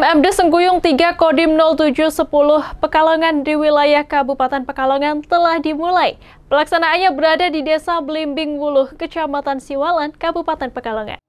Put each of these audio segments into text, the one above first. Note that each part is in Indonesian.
MMD Sengkuyung 3 Kodim 0710 Pekalongan di wilayah Kabupaten Pekalongan telah dimulai. Pelaksanaannya berada di Desa Belimbing Wuluh, Kecamatan Siwalan, Kabupaten Pekalongan.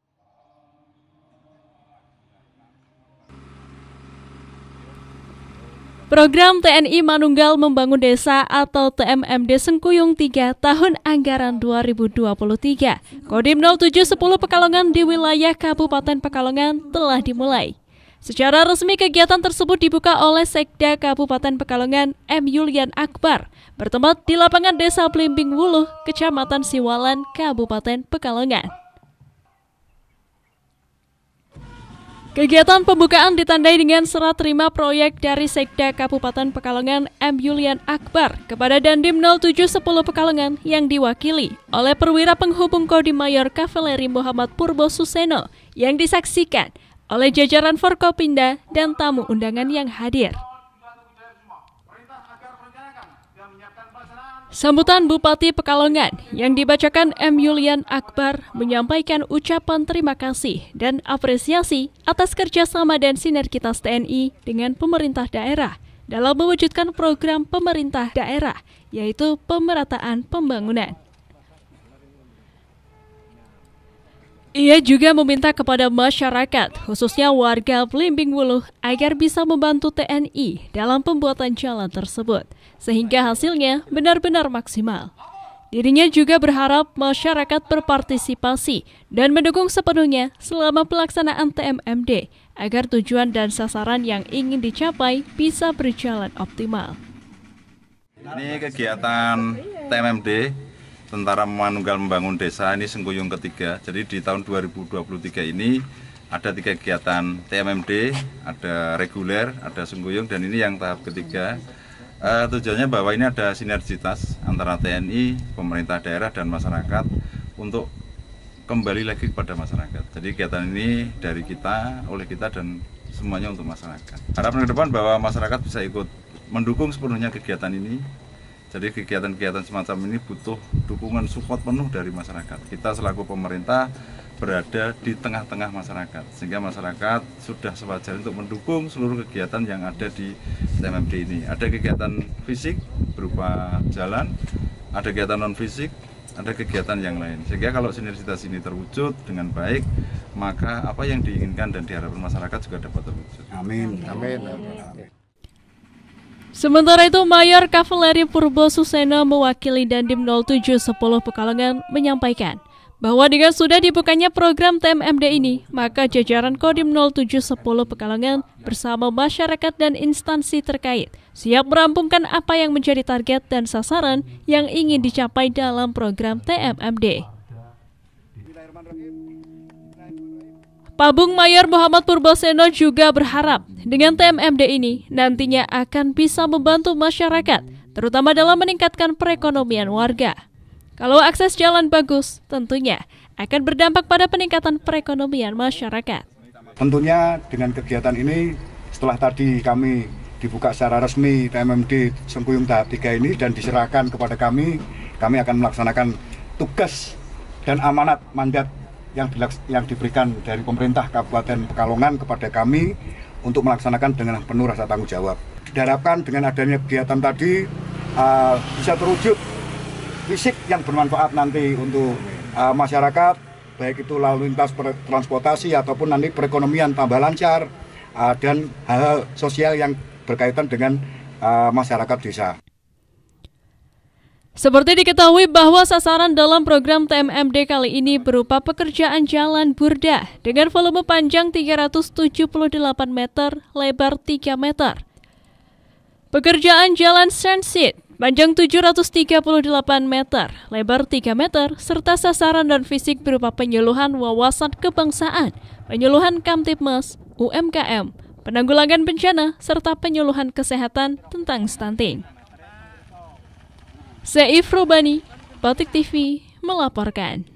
Program TNI Manunggal Membangun Desa atau TMMD Sengkuyung 3 tahun anggaran 2023. Kodim 0710 Pekalongan di wilayah Kabupaten Pekalongan telah dimulai. Secara resmi kegiatan tersebut dibuka oleh Sekda Kabupaten Pekalongan M. Yulian Akbar bertempat di lapangan Desa Blimbing Wuluh, Kecamatan Siwalan, Kabupaten Pekalongan. Kegiatan pembukaan ditandai dengan serat terima proyek dari Sekda Kabupaten Pekalongan M. Yulian Akbar kepada Dandim 0710 Pekalongan yang diwakili oleh perwira penghubung Kodim Mayor Kavaleri Muhammad Purbo Suseno yang disaksikan oleh jajaran Forkopinda dan tamu undangan yang hadir. Sambutan Bupati Pekalongan yang dibacakan M. Yulian Akbar menyampaikan ucapan terima kasih dan apresiasi atas kerjasama dan sinergitas TNI dengan pemerintah daerah dalam mewujudkan program pemerintah daerah, yaitu pemerataan pembangunan. Ia juga meminta kepada masyarakat, khususnya warga Blimbing Wuluh, agar bisa membantu TNI dalam pembuatan jalan tersebut, sehingga hasilnya benar-benar maksimal. Dirinya juga berharap masyarakat berpartisipasi dan mendukung sepenuhnya selama pelaksanaan TMMD, agar tujuan dan sasaran yang ingin dicapai bisa berjalan optimal. Ini kegiatan TMMD Tentara Manunggal Membangun Desa ini Sengkuyung ketiga. Jadi di tahun 2023 ini ada tiga kegiatan TMMD, ada reguler, ada Sengkuyung, dan ini yang tahap ketiga. Uh, tujuannya bahwa ini ada sinergitas antara TNI, pemerintah daerah, dan masyarakat untuk kembali lagi kepada masyarakat. Jadi kegiatan ini dari kita, oleh kita, dan semuanya untuk masyarakat. Harapan ke depan bahwa masyarakat bisa ikut mendukung sepenuhnya kegiatan ini jadi kegiatan-kegiatan semacam ini butuh dukungan support penuh dari masyarakat. Kita selaku pemerintah berada di tengah-tengah masyarakat sehingga masyarakat sudah sewajar untuk mendukung seluruh kegiatan yang ada di TMMD ini. Ada kegiatan fisik berupa jalan, ada kegiatan non fisik, ada kegiatan yang lain. Sehingga kalau sinergitas ini terwujud dengan baik, maka apa yang diinginkan dan diharapkan masyarakat juga dapat terwujud. Amin. Amin. Amin. Amin. Sementara itu, Mayor Kavaleri Purbo Susena mewakili Dandim 0710 Pekalongan menyampaikan bahwa dengan sudah dibukanya program TMMD ini, maka jajaran Kodim 0710 Pekalongan bersama masyarakat dan instansi terkait siap merampungkan apa yang menjadi target dan sasaran yang ingin dicapai dalam program TMMD. Pabung Mayor Muhammad Purboseno juga berharap dengan TMMD ini nantinya akan bisa membantu masyarakat, terutama dalam meningkatkan perekonomian warga. Kalau akses jalan bagus, tentunya akan berdampak pada peningkatan perekonomian masyarakat. Tentunya dengan kegiatan ini, setelah tadi kami dibuka secara resmi TMMD Sengkuyung tahap 3 ini dan diserahkan kepada kami, kami akan melaksanakan tugas dan amanat mandat yang, yang diberikan dari pemerintah Kabupaten Pekalongan kepada kami untuk melaksanakan dengan penuh rasa tanggung jawab. Diharapkan dengan adanya kegiatan tadi uh, bisa terwujud fisik yang bermanfaat nanti untuk uh, masyarakat, baik itu lalu lintas transportasi ataupun nanti perekonomian tambah lancar uh, dan hal-hal sosial yang berkaitan dengan uh, masyarakat desa. Seperti diketahui bahwa sasaran dalam program TMMD kali ini berupa pekerjaan jalan burda dengan volume panjang 378 meter, lebar 3 meter. Pekerjaan jalan Sensit panjang 738 meter, lebar 3 meter, serta sasaran dan fisik berupa penyuluhan wawasan kebangsaan, penyuluhan Kamtipmas, UMKM, penanggulangan bencana, serta penyuluhan kesehatan tentang stunting. Seif Bani, Batik TV melaporkan.